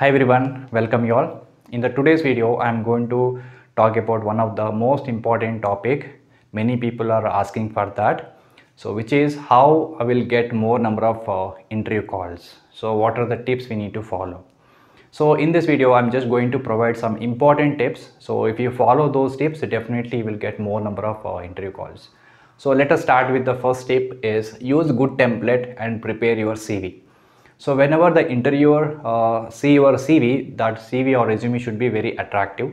hi everyone welcome you all in the today's video i am going to talk about one of the most important topic many people are asking for that so which is how i will get more number of uh, interview calls so what are the tips we need to follow so in this video i'm just going to provide some important tips so if you follow those tips definitely you will get more number of uh, interview calls so let us start with the first tip is use good template and prepare your cv so whenever the interviewer uh, see your CV, that CV or resume should be very attractive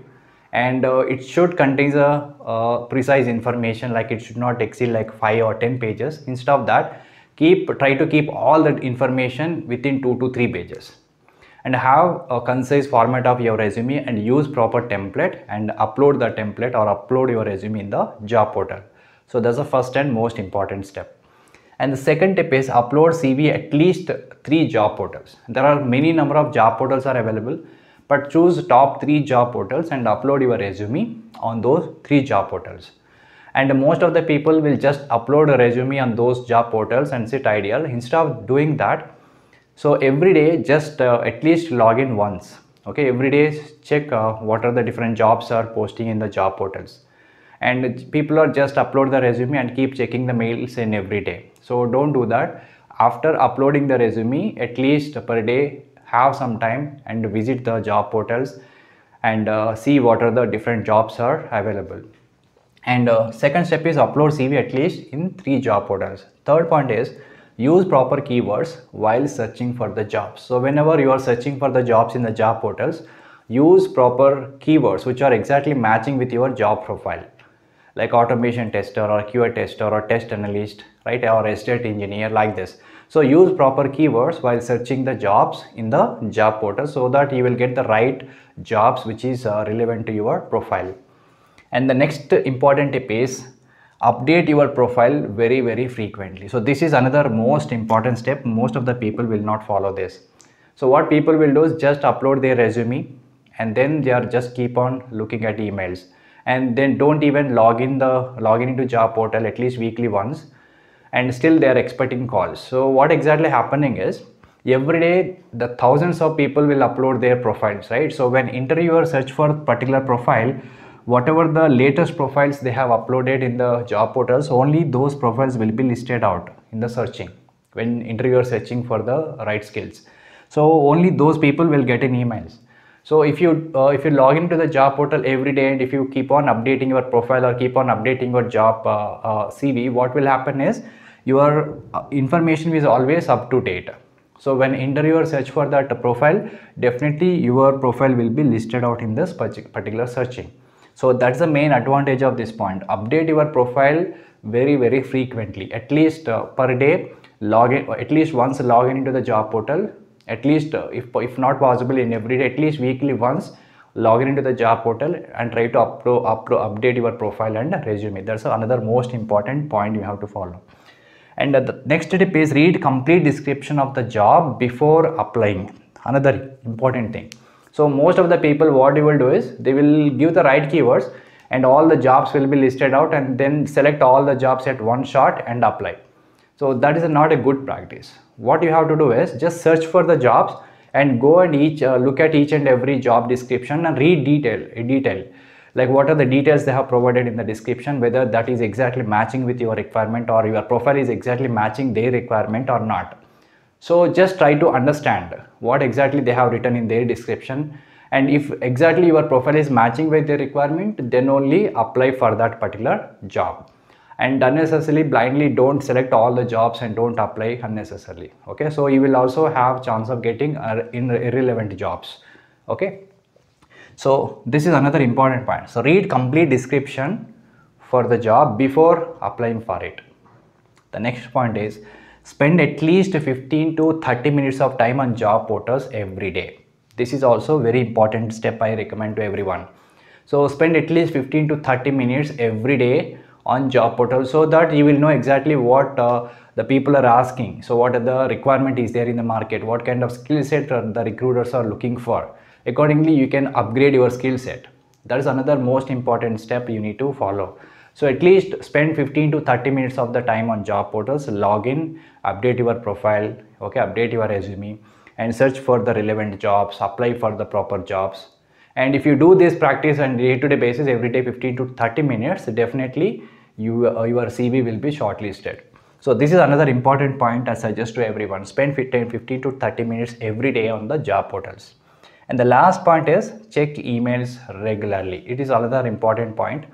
and uh, it should contain a precise information like it should not exceed like 5 or 10 pages. Instead of that, keep try to keep all that information within 2 to 3 pages and have a concise format of your resume and use proper template and upload the template or upload your resume in the job portal. So that's the first and most important step and the second tip is upload CV at least three job portals. There are many number of job portals are available, but choose top three job portals and upload your resume on those three job portals. And most of the people will just upload a resume on those job portals and sit ideal. Instead of doing that, so every day just uh, at least log in once. Okay, every day check uh, what are the different jobs are posting in the job portals. And people are just upload the resume and keep checking the mails in every day so don't do that after uploading the resume at least per day have some time and visit the job portals and uh, see what are the different jobs are available and uh, second step is upload cv at least in three job portals third point is use proper keywords while searching for the jobs so whenever you are searching for the jobs in the job portals use proper keywords which are exactly matching with your job profile like automation tester or QA tester or test analyst, right? Or estate engineer like this. So use proper keywords while searching the jobs in the job portal so that you will get the right jobs which is uh, relevant to your profile. And the next important tip is update your profile very very frequently. So this is another most important step. Most of the people will not follow this. So what people will do is just upload their resume and then they are just keep on looking at emails and then don't even log in the log in into job portal at least weekly once and still they are expecting calls so what exactly happening is every day the thousands of people will upload their profiles right so when interviewer search for particular profile whatever the latest profiles they have uploaded in the job portals only those profiles will be listed out in the searching when interviewer searching for the right skills so only those people will get in emails so if you uh, if you log into the job portal every day and if you keep on updating your profile or keep on updating your job uh, uh cv what will happen is your uh, information is always up to date so when interviewer search for that profile definitely your profile will be listed out in this particular searching so that's the main advantage of this point update your profile very very frequently at least uh, per day log in at least once log in into the job portal at least uh, if, if not possible in every day at least weekly once log in into the job portal and try to upload, upload update your profile and resume that's another most important point you have to follow and the next tip is read complete description of the job before applying another important thing so most of the people what they will do is they will give the right keywords and all the jobs will be listed out and then select all the jobs at one shot and apply so that is not a good practice. What you have to do is just search for the jobs and go and each uh, look at each and every job description and read detail detail like what are the details they have provided in the description whether that is exactly matching with your requirement or your profile is exactly matching their requirement or not so just try to understand what exactly they have written in their description and if exactly your profile is matching with their requirement then only apply for that particular job and unnecessarily blindly don't select all the jobs and don't apply unnecessarily okay so you will also have chance of getting uh, irrelevant jobs okay so this is another important point so read complete description for the job before applying for it the next point is spend at least 15 to 30 minutes of time on job portals every day this is also very important step i recommend to everyone so spend at least 15 to 30 minutes every day on job portal so that you will know exactly what uh, the people are asking so what the requirement is there in the market what kind of skill set the recruiters are looking for accordingly you can upgrade your skill set that is another most important step you need to follow so at least spend 15 to 30 minutes of the time on job portals log in update your profile okay update your resume and search for the relevant jobs apply for the proper jobs and if you do this practice on day-to-day basis every day 15 to 30 minutes definitely you, uh, your CV will be shortlisted. So this is another important point I suggest to everyone. Spend 15, 15 to 30 minutes every day on the job portals. And the last point is check emails regularly. It is another important point.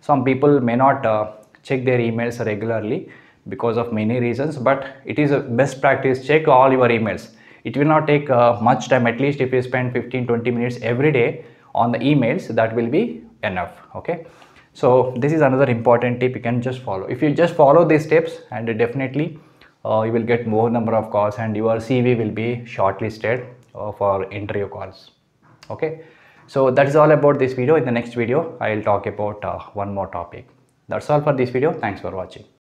Some people may not uh, check their emails regularly because of many reasons, but it is a best practice. Check all your emails. It will not take uh, much time, at least if you spend 15, 20 minutes every day on the emails, that will be enough. Okay so this is another important tip you can just follow if you just follow these tips and definitely uh, you will get more number of calls and your CV will be shortlisted uh, for interview calls okay so that is all about this video in the next video I will talk about uh, one more topic that's all for this video thanks for watching